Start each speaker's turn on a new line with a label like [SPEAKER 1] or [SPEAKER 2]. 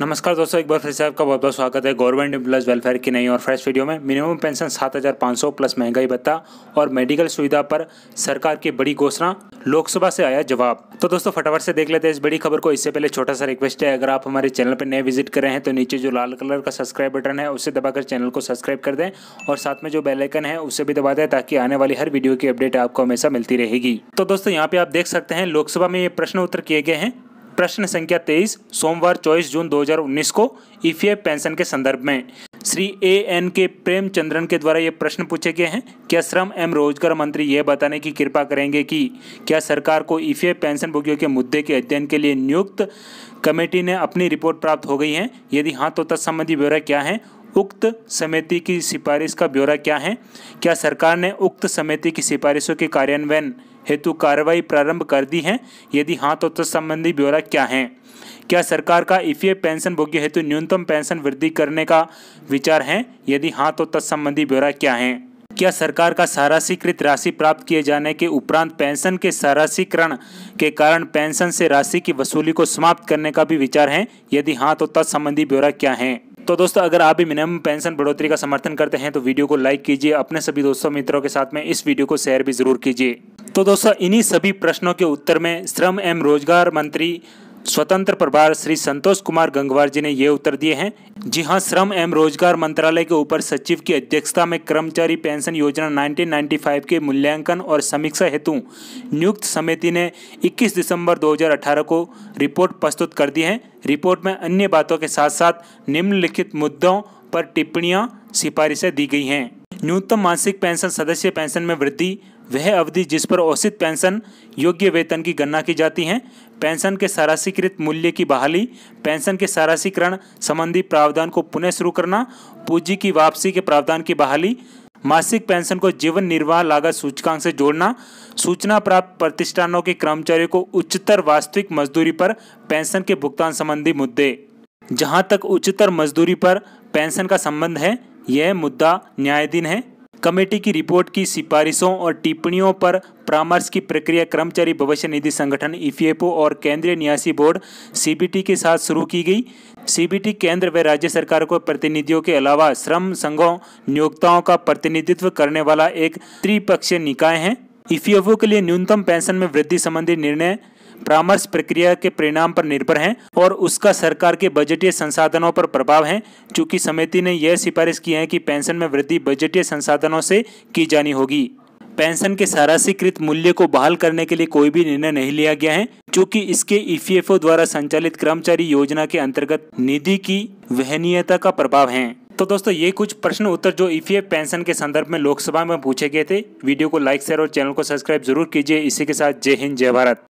[SPEAKER 1] नमस्कार दोस्तों एक बार फिर से आपका बहुत बहुत स्वागत है गवर्नमेंट प्लस वेलफेयर की नई और फ्रेश वीडियो में मिनिमम पेंशन सात हज़ार पाँच सौ प्लस महंगाई भत्ता और मेडिकल सुविधा पर सरकार की बड़ी घोषणा लोकसभा से आया जवाब तो दोस्तों फटाफट से देख लेते हैं इस बड़ी खबर को इससे पहले छोटा सा रिक्वेस्ट है अगर आप हमारे चैनल पर नए विजिट कर रहे हैं तो नीचे जो लाल कलर का सब्सक्राइब बटन है उसे दबाकर चैनल को सब्सक्राइब कर दें और साथ में जो बेलाइकन है उसे भी दबा दें ताकि आने वाली हर वीडियो की अपडेट आपको हमेशा मिलती रहेगी तो दोस्तों यहाँ पे आप देख सकते हैं लोकसभा में ये प्रश्न उत्तर किए गए हैं प्रश्न संख्या तेईस सोमवार चौबीस जून 2019 को ईपीएफ e पेंशन के संदर्भ में श्री ए एन के प्रेमचंद्रन के द्वारा ये प्रश्न पूछे गए हैं क्या श्रम एवं रोजगार मंत्री यह बताने की कृपा करेंगे कि क्या सरकार को ईपीएफ e पेंशन भोगियों के मुद्दे के अध्ययन के लिए नियुक्त कमेटी ने अपनी रिपोर्ट प्राप्त हो गई है यदि हाँ तो तत्संबंधी ब्यौरा क्या है उक्त समिति की सिफारिश का ब्यौरा क्या है क्या सरकार ने उक्त समिति की सिफारिशों के कार्यान्वयन हेतु कार्रवाई प्रारंभ कर दी है यदि हाँ तो तत्संबंधी ब्यौरा क्या है क्या सरकार का ई e पेंशन भोग्य हेतु न्यूनतम पेंशन वृद्धि करने का विचार है यदि हाँ तो तत्संबंधी ब्यौरा क्या है क्या सरकार का सारासीकृत राशि प्राप्त किए जाने के उपरांत पेंशन के सारासीकरण के कारण पेंशन से राशि की वसूली को समाप्त करने का भी विचार है यदि हाँ तो तत्संबंधी ब्यौरा क्या है तो दोस्तों अगर आप भी मिनिमम पेंशन बढ़ोतरी का समर्थन करते हैं तो वीडियो को लाइक कीजिए अपने सभी दोस्तों मित्रों के साथ में इस वीडियो को शेयर भी जरूर कीजिए तो दोस्तों इन्हीं सभी प्रश्नों के उत्तर में श्रम एवं रोजगार मंत्री स्वतंत्र प्रभार श्री संतोष कुमार गंगवार जी ने ये उत्तर दिए हैं जी हाँ श्रम एवं रोजगार मंत्रालय के ऊपर सचिव की अध्यक्षता में कर्मचारी पेंशन योजना 1995 के मूल्यांकन और समीक्षा हेतु नियुक्त समिति ने 21 दिसंबर 2018 को रिपोर्ट प्रस्तुत कर दी है रिपोर्ट में अन्य बातों के साथ साथ निम्नलिखित मुद्दों पर टिप्पणियाँ सिफारिशें दी गई हैं न्यूनतम मासिक पेंशन सदस्य पेंशन में वृद्धि वह अवधि जिस पर औसत पेंशन योग्य वेतन की गणना की जाती है पेंशन के सारासीकृत मूल्य की बहाली पेंशन के सारासीकरण संबंधी प्रावधान को पुनः शुरू करना पूंजी की वापसी के प्रावधान की बहाली मासिक पेंशन को जीवन निर्वाह लागत सूचकांक से जोड़ना सूचना प्राप्त प्रतिष्ठानों के कर्मचारियों को उच्चतर वास्तविक मजदूरी पर पेंशन के भुगतान संबंधी मुद्दे जहां तक उच्चतर मजदूरी पर पेंशन का संबंध है यह मुद्दा न्यायाधीन है कमेटी की रिपोर्ट की सिफारिशों और टिप्पणियों पर परामर्श की प्रक्रिया कर्मचारी भविष्य निधि संगठन ईपीएफओ और केंद्रीय न्यासी बोर्ड सीबीटी के साथ शुरू की गई सीबीटी केंद्र व राज्य सरकार को प्रतिनिधियों के अलावा श्रम संघों नियोक्ताओं का प्रतिनिधित्व करने वाला एक त्रिपक्षीय निकाय है ईपीएफओ के लिए न्यूनतम पेंशन में वृद्धि संबंधी निर्णय परामर्श प्रक्रिया के परिणाम पर निर्भर हैं और उसका सरकार के बजटीय संसाधनों पर प्रभाव है चूंकि समिति ने यह सिफारिश की है कि पेंशन में वृद्धि बजटीय संसाधनों से की जानी होगी पेंशन के साराशीकृत मूल्य को बहाल करने के लिए कोई भी निर्णय नहीं लिया गया है चूंकि इसके ईपीएफओ e द्वारा संचालित कर्मचारी योजना के अंतर्गत निधि की वहनीयता का प्रभाव है तो दोस्तों ये कुछ प्रश्न उत्तर जो ईपीएफ e पेंशन के संदर्भ में लोकसभा में पूछे गए थे वीडियो को लाइक शेयर और चैनल को सब्सक्राइब जरूर कीजिए इसी के साथ जय हिंद जय भारत